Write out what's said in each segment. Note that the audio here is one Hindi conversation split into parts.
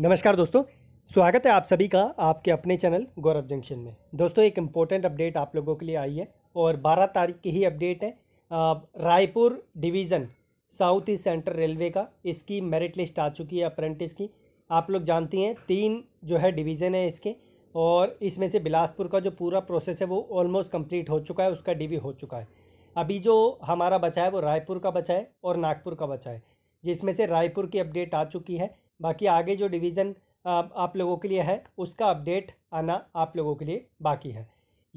नमस्कार दोस्तों स्वागत है आप सभी का आपके अपने चैनल गौरव जंक्शन में दोस्तों एक इम्पोर्टेंट अपडेट आप लोगों के लिए आई है और 12 तारीख की ही अपडेट है Raipur division South East Central Railway का इसकी मेरिट लिस्ट आ चुकी है अप्रेंटिस की आप लोग जानती हैं तीन जो है डिवीज़न है इसके और इसमें से बिलासपुर का जो पूरा प्रोसेस है वो ऑलमोस्ट कम्प्लीट हो चुका है उसका डीवी हो चुका है अभी जो हमारा बचा है वो रायपुर का बचा है और नागपुर का बचा है जिसमें से रायपुर की अपडेट आ चुकी है बाकी आगे जो डिवीज़न आप लोगों के लिए है उसका अपडेट आना आप लोगों के लिए बाकी है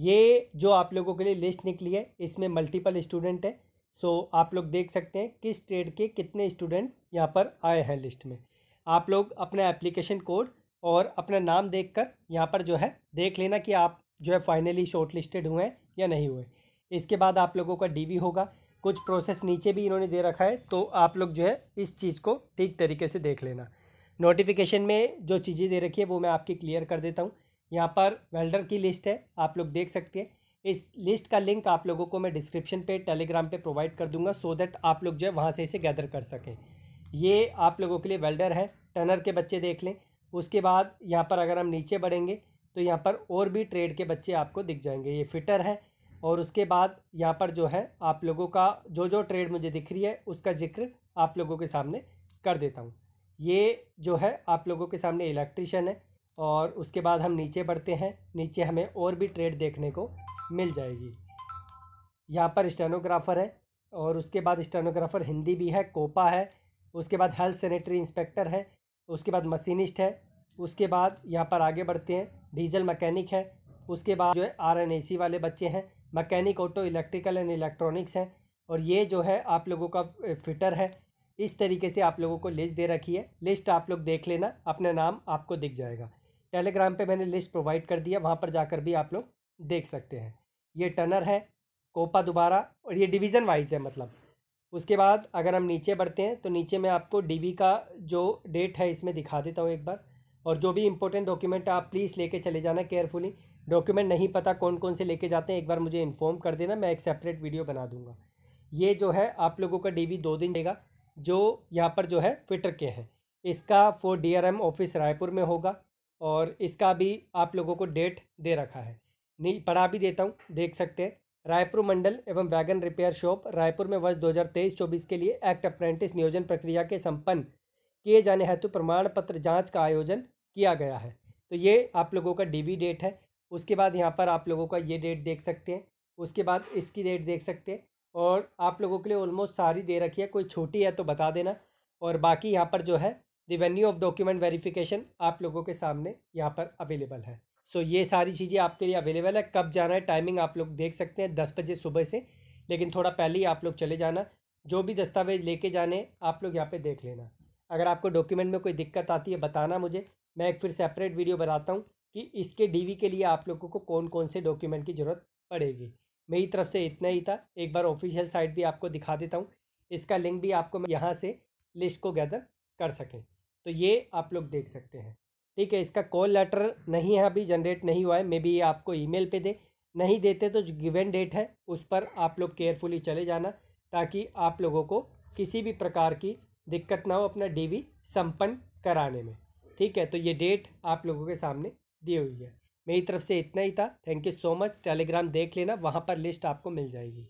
ये जो आप लोगों के लिए लिस्ट निकली है इसमें मल्टीपल स्टूडेंट है सो आप लोग देख सकते हैं किस ट्रेड के कितने स्टूडेंट यहाँ पर आए हैं लिस्ट में आप लोग अपना एप्लीकेशन कोड और अपना नाम देख कर यहाँ पर जो है देख लेना कि आप जो है फाइनली शॉर्ट लिस्टेड हुए हैं या नहीं हुए इसके बाद आप लोगों का डीवी होगा कुछ प्रोसेस नीचे भी इन्होंने दे रखा है तो आप लोग जो है इस चीज़ को ठीक तरीके से देख लेना नोटिफिकेशन में जो चीज़ें दे रखी है वो मैं आपकी क्लियर कर देता हूँ यहाँ पर वेल्डर की लिस्ट है आप लोग देख सकते हैं इस लिस्ट का लिंक आप लोगों को मैं डिस्क्रिप्शन पे टेलीग्राम पे प्रोवाइड कर दूंगा सो दैट आप लोग जो है वहाँ से इसे गैदर कर सकें ये आप लोगों के लिए वेल्डर है टनर के बच्चे देख लें उसके बाद यहाँ पर अगर हम नीचे बढ़ेंगे तो यहाँ पर और भी ट्रेड के बच्चे आपको दिख जाएंगे ये फिटर है और उसके बाद यहाँ पर जो है आप लोगों का जो जो ट्रेड मुझे दिख रही है उसका जिक्र आप लोगों के सामने कर देता हूँ ये जो है आप लोगों के सामने इलेक्ट्रिशियन है और उसके बाद हम नीचे बढ़ते हैं नीचे हमें और भी ट्रेड देखने को मिल जाएगी यहाँ पर स्टेनोग्राफ़र है और उसके बाद स्टेनोग्राफ़र हिंदी भी है कोपा है उसके बाद हेल्थ सैनिटरी इंस्पेक्टर है उसके बाद मशीनिस्ट है उसके बाद यहाँ पर आगे बढ़ते हैं डीजल मैकेनिक है उसके बाद जो है आर एन ए सी वाले बच्चे हैं mechanic auto electrical and electronics हैं और ये जो है आप लोगों का फिटर है इस तरीके से आप लोगों को लिस्ट दे रखी है लिस्ट आप लोग देख लेना अपना नाम आपको दिख जाएगा टेलीग्राम पे मैंने लिस्ट प्रोवाइड कर दिया वहाँ पर जाकर भी आप लोग देख सकते हैं ये टनर है कोपा दोबारा और ये डिवीज़न वाइज है मतलब उसके बाद अगर हम नीचे बढ़ते हैं तो नीचे मैं आपको डी का जो डेट है इसमें दिखा देता हूँ एक बार और जो भी इंपॉर्टेंट डॉक्यूमेंट आप प्लीज़ ले चले जाना केयरफुली डॉक्यूमेंट नहीं पता कौन कौन से लेके जाते हैं एक बार मुझे इन्फॉर्म कर देना मैं एक सेपरेट वीडियो बना दूँगा ये जो है आप लोगों का डीवी दो दिन देगा जो यहाँ पर जो है ट्विटर के हैं इसका फोर डीआरएम ऑफिस रायपुर में होगा और इसका भी आप लोगों को डेट दे रखा है नहीं पढ़ा भी देता हूँ देख सकते हैं रायपुर मंडल एवं वैगन रिपेयर शॉप रायपुर में वर्ष 2023-24 के लिए एक्ट अप्रेंटिस नियोजन प्रक्रिया के संपन्न किए जाने हेतु प्रमाण पत्र जाँच का आयोजन किया गया है तो ये आप लोगों का डी डेट है उसके बाद यहाँ पर आप लोगों का ये डेट देख सकते हैं उसके बाद इसकी डेट देख सकते हैं और आप लोगों के लिए ऑलमोस्ट सारी दे रखी है कोई छोटी है तो बता देना और बाकी यहाँ पर जो है the venue of document verification आप लोगों के सामने यहाँ पर अवेलेबल है सो so, ये सारी चीज़ें आपके लिए अवेलेबल है कब जाना है टाइमिंग आप लोग देख सकते हैं दस बजे सुबह से लेकिन थोड़ा पहले ही आप लोग चले जाना जो भी दस्तावेज लेके जाने आप लोग यहाँ पे देख लेना अगर आपको डॉक्यूमेंट में कोई दिक्कत आती है बताना मुझे मैं एक फिर सेपरेट वीडियो बनाता हूँ कि इसके डी के लिए आप लोगों को कौन कौन से डॉक्यूमेंट की ज़रूरत पड़ेगी मेरी तरफ से इतना ही था एक बार ऑफिशियल साइट भी आपको दिखा देता हूँ इसका लिंक भी आपको मैं यहाँ से लिस्ट को गैदर कर सकें तो ये आप लोग देख सकते हैं ठीक है इसका कॉल लेटर नहीं है अभी जनरेट नहीं हुआ है मे बी ये आपको ईमेल पे दे नहीं देते तो जो गिवन डेट है उस पर आप लोग केयरफुली चले जाना ताकि आप लोगों को किसी भी प्रकार की दिक्कत ना हो अपना डीवी संपन्न कराने में ठीक है तो ये डेट आप लोगों के सामने दी हुई है मेरी तरफ से इतना ही था thank you so much Telegram देख लेना वहाँ पर लिस्ट आपको मिल जाएगी